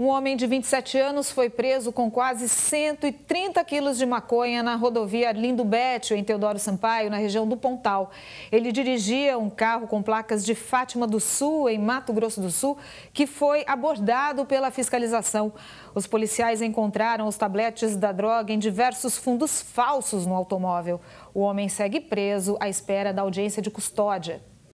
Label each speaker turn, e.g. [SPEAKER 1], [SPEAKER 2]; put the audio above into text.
[SPEAKER 1] Um homem de 27 anos foi preso com quase 130 quilos de maconha na rodovia Arlindo Bétio, em Teodoro Sampaio, na região do Pontal. Ele dirigia um carro com placas de Fátima do Sul, em Mato Grosso do Sul, que foi abordado pela fiscalização. Os policiais encontraram os tabletes da droga em diversos fundos falsos no automóvel. O homem segue preso à espera da audiência de custódia.